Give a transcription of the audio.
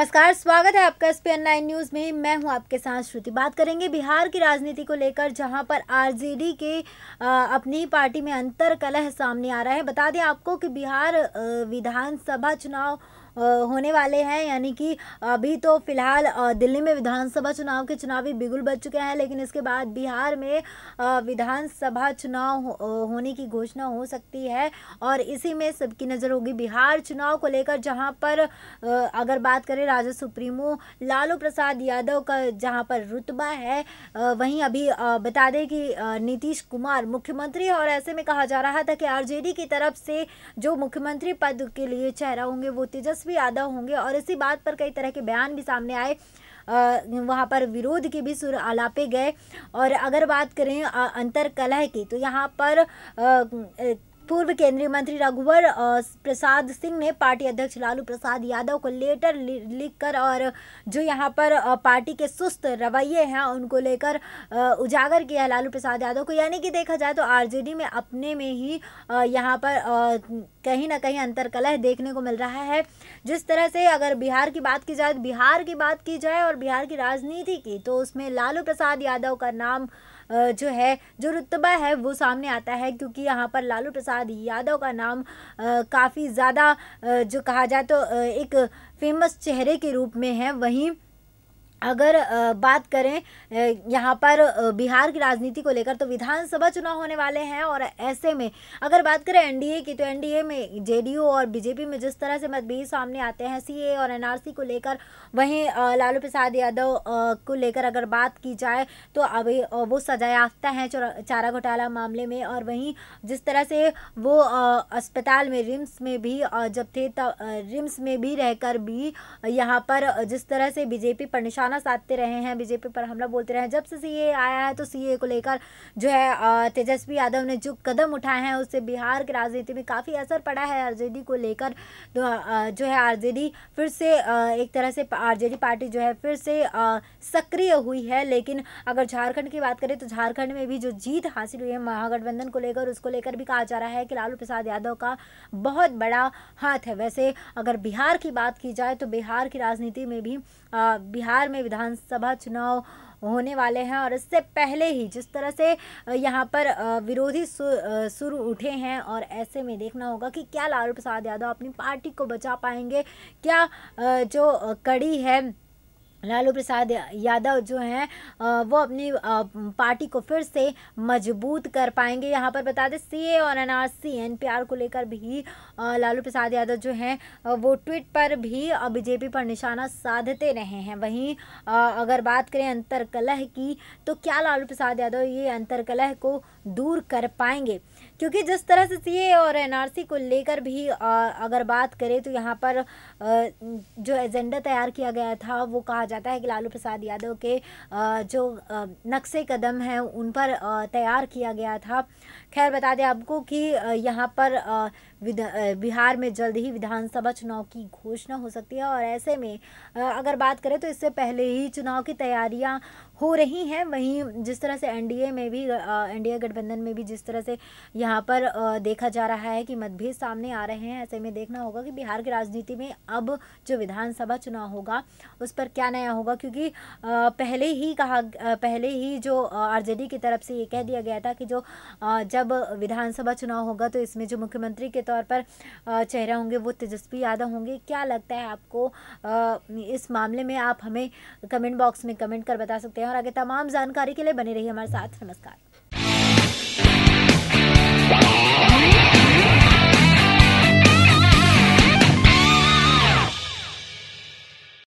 नमस्कार स्वागत है आपका एस नाइन न्यूज़ में मैं हूं आपके साथ श्रुति बात करेंगे बिहार की राजनीति को लेकर जहां पर आरजेडी के अपनी पार्टी में अंतर कलह सामने आ रहा है बता दें आपको कि बिहार विधानसभा चुनाव होने वाले हैं यानी कि अभी तो फिलहाल दिल्ली में विधानसभा चुनाव के चुनावी बिगुल बज चुके हैं लेकिन इसके बाद बिहार में विधानसभा चुनाव होने की घोषणा हो सकती है और इसी में सबकी नज़र होगी बिहार चुनाव को लेकर जहां पर अगर बात करें राजद सुप्रीमो लालू प्रसाद यादव का जहां पर रुतबा है वहीं अभी बता दें कि नीतीश कुमार मुख्यमंत्री और ऐसे में कहा जा रहा था कि आरजेडी की तरफ से जो मुख्यमंत्री पद के लिए चेहरा होंगे वो तेजस तेजस्वी भी होंगे और इसी बात पर कई तरह के बयान भी सामने आए वहाँ पर विरोध के भी सुर आलापे गए और अगर बात करें अंतर कलह की तो यहाँ पर पूर्व केंद्रीय मंत्री रघुवर प्रसाद सिंह ने पार्टी अध्यक्ष लालू प्रसाद यादव को लेटर लिख कर और जो यहाँ पर पार्टी के सुस्त रवैये हैं उनको लेकर उजागर किया है लालू प्रसाद यादव को यानी कि देखा जाए तो आरजेडी में अपने में ही यहाँ पर कहीं ना कहीं अंतरकलह देखने को मिल रहा है जिस तरह से अगर बिहार की बात की जाए बिहार की बात की जाए और बिहार की राजनीति की तो उसमें लालू प्रसाद यादव का नाम जो है जो रुतबा है वो सामने आता है क्योंकि यहाँ पर लालू प्रसाद प्रसाद यादव का नाम काफ़ी ज़्यादा जो कहा जाए तो एक फेमस चेहरे के रूप में है वहीं अगर बात करें यहाँ पर बिहार की राजनीति को लेकर तो विधानसभा चुनाव होने वाले हैं और ऐसे में अगर बात करें एनडीए की तो एनडीए में जेडीयू और बीजेपी में जिस तरह से मतभेद सामने आते हैं सीए और एनआरसी को लेकर वहीं लालू प्रसाद यादव को लेकर अगर बात की जाए तो अभी वो सजायाफ्ता हैं चारा घोटाला मामले में और वहीं जिस तरह से वो अस्पताल में रिम्स में भी जब थे तब रिम्स में भी रहकर भी यहाँ पर जिस तरह से बीजेपी पर निशान निशाना साधते रहे हैं बीजेपी पर हमला बोलते रहे हैं जब से सीए आया है तो सीए को लेकर जो है तेजस्वी यादव ने जो कदम उठाए हैं उससे बिहार की राजनीति में काफ़ी असर पड़ा है आर को लेकर जो है आर फिर से एक तरह से आर पार्टी जो है फिर से सक्रिय हुई है लेकिन अगर झारखंड की बात करें तो झारखंड में भी जो जीत हासिल हुई है महागठबंधन को लेकर उसको लेकर भी कहा जा रहा है कि लालू प्रसाद यादव का बहुत बड़ा हाथ है वैसे अगर बिहार की बात की जाए तो बिहार की राजनीति में भी बिहार में में विधानसभा चुनाव होने वाले हैं और इससे पहले ही जिस तरह से यहाँ पर विरोधी सुर उठे हैं और ऐसे में देखना होगा कि क्या लालू प्रसाद यादव अपनी पार्टी को बचा पाएंगे क्या जो कड़ी है लालू प्रसाद यादव जो हैं वो अपनी पार्टी को फिर से मजबूत कर पाएंगे यहाँ पर बता दें सीए और and N R C P R को लेकर भी लालू प्रसाद यादव जो हैं वो ट्वीट पर भी बीजेपी पर निशाना साधते रहे हैं वहीं अगर बात करें अंतरकलह की तो क्या लालू प्रसाद यादव ये अंतरकलह को दूर कर पाएंगे क्योंकि जिस तरह से सी और एन को लेकर भी अगर बात करें तो यहाँ पर जो एजेंडा तैयार किया गया था वो कहा जाता है कि लालू प्रसाद यादव के जो नक्शे कदम हैं उन पर तैयार किया गया था खैर बता दें आपको कि यहाँ पर बिहार में जल्द ही विधानसभा चुनाव की घोषणा हो सकती है और ऐसे में अगर बात करें तो इससे पहले ही चुनाव की तैयारियां हो रही हैं वहीं जिस तरह से एनडीए में भी एनडीए गठबंधन में भी जिस तरह से यहाँ पर देखा जा रहा है कि मतभेद सामने आ रहे हैं ऐसे में देखना होगा कि बिहार की राजनीति में अब जो विधानसभा चुनाव होगा उस पर क्या नया नया होगा क्योंकि पहले ही कहा पहले ही जो आरजेडी की तरफ से ये कह दिया गया था कि जो जब विधानसभा चुनाव होगा तो इसमें जो मुख्यमंत्री के तौर पर चेहरा होंगे वो तेजस्वी यादव होंगे क्या लगता है आपको इस मामले में आप हमें कमेंट बॉक्स में कमेंट कर बता सकते हैं और आगे तमाम जानकारी के लिए बने रही हमारे साथ नमस्कार